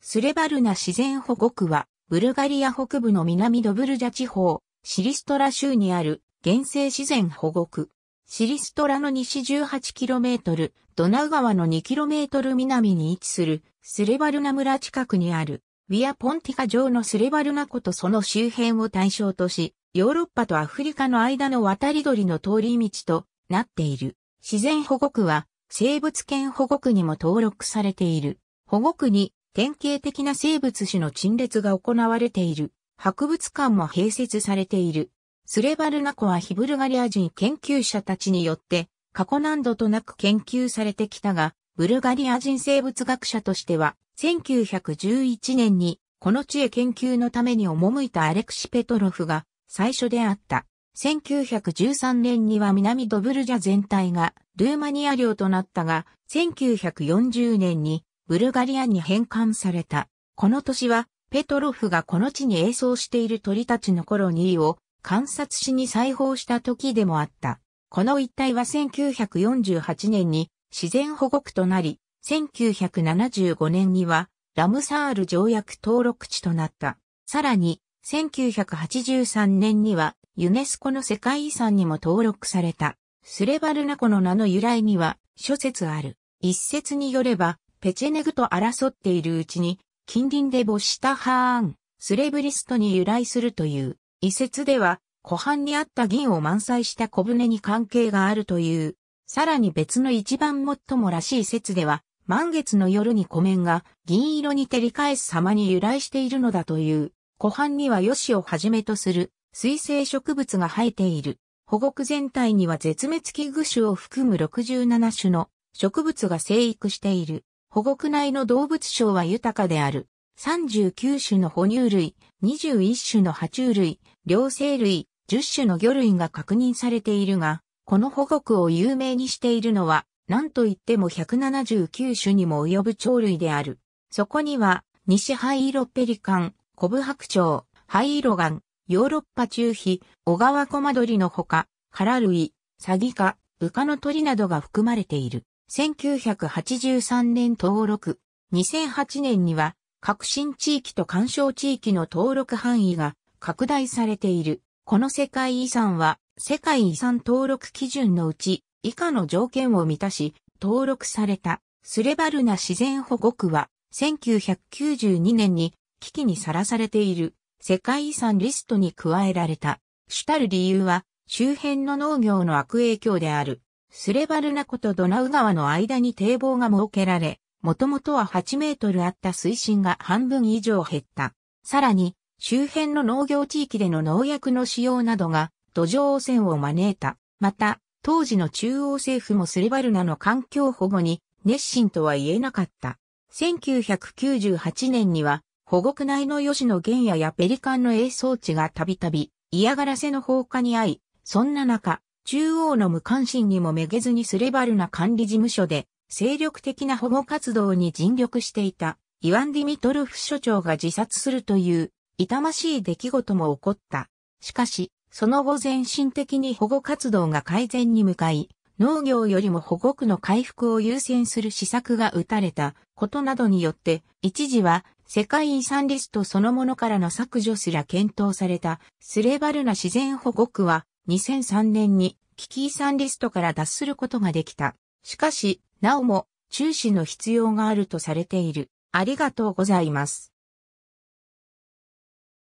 スレバルナ自然保護区は、ブルガリア北部の南ドブルジャ地方、シリストラ州にある原生自然保護区。シリストラの西 18km、ドナウ川の 2km 南に位置するスレバルナ村近くにあるウィアポンティカ城のスレバルナ湖とその周辺を対象とし、ヨーロッパとアフリカの間の渡り鳥の通り道となっている。自然保護区は生物圏保護区にも登録されている。保護区に典型的な生物種の陳列が行われている。博物館も併設されている。スレバルナ湖はヒブルガリア人研究者たちによって過去難度となく研究されてきたが、ブルガリア人生物学者としては、1911年にこの地へ研究のために赴いたアレクシ・ペトロフが最初であった。1913年には南ドブルジャ全体がルーマニア領となったが、1940年にブルガリアに返還された。この年は、ペトロフがこの地に映像している鳥たちのコロニーを観察しに再訪した時でもあった。この一帯は1948年に自然保護区となり、1975年にはラムサール条約登録地となった。さらに、1983年にはユネスコの世界遺産にも登録された。スレバルナ湖の名の由来には諸説ある。一説によれば、ペチェネグと争っているうちに、近隣で没したハーン、スレブリストに由来するという、遺説では、湖畔にあった銀を満載した小舟に関係があるという、さらに別の一番最もらしい説では、満月の夜に湖面が銀色に照り返す様に由来しているのだという、湖畔にはヨシをはじめとする水生植物が生えている。保護区全体には絶滅危惧種を含む67種の植物が生育している。保護区内の動物賞は豊かである。39種の哺乳類、21種の爬虫類、両生類、10種の魚類が確認されているが、この保護区を有名にしているのは、何といっても179種にも及ぶ鳥類である。そこには、西灰色ペリカン、コブハクチョウ、灰色ガン、ヨーロッパ中皮、小川コマドリのほか、カラ類、サギ科、ウカの鳥などが含まれている。1983年登録、2008年には、革新地域と干渉地域の登録範囲が拡大されている。この世界遺産は、世界遺産登録基準のうち、以下の条件を満たし、登録された、スレバルナ自然保護区は、1992年に危機にさらされている世界遺産リストに加えられた。主たる理由は周辺の農業の悪影響である。スレバルナ湖とドナウ川の間に堤防が設けられ、もともとは8メートルあった水深が半分以上減った。さらに、周辺の農業地域での農薬の使用などが土壌汚染を招いた。また、当時の中央政府もスレバルナの環境保護に熱心とは言えなかった。1998年には保護区内の吉野原野やペリカンの営装置がたびたび嫌がらせの放火に遭い、そんな中、中央の無関心にもめげずにスレバルな管理事務所で、精力的な保護活動に尽力していた、イワン・ディミトルフ所長が自殺するという、痛ましい出来事も起こった。しかし、その後全身的に保護活動が改善に向かい、農業よりも保護区の回復を優先する施策が打たれたことなどによって、一時は世界遺産リストそのものからの削除すら検討されたスレバルな自然保護区は2003年に危機遺産リストから脱することができた。しかし、なおも注視の必要があるとされている。ありがとうございます。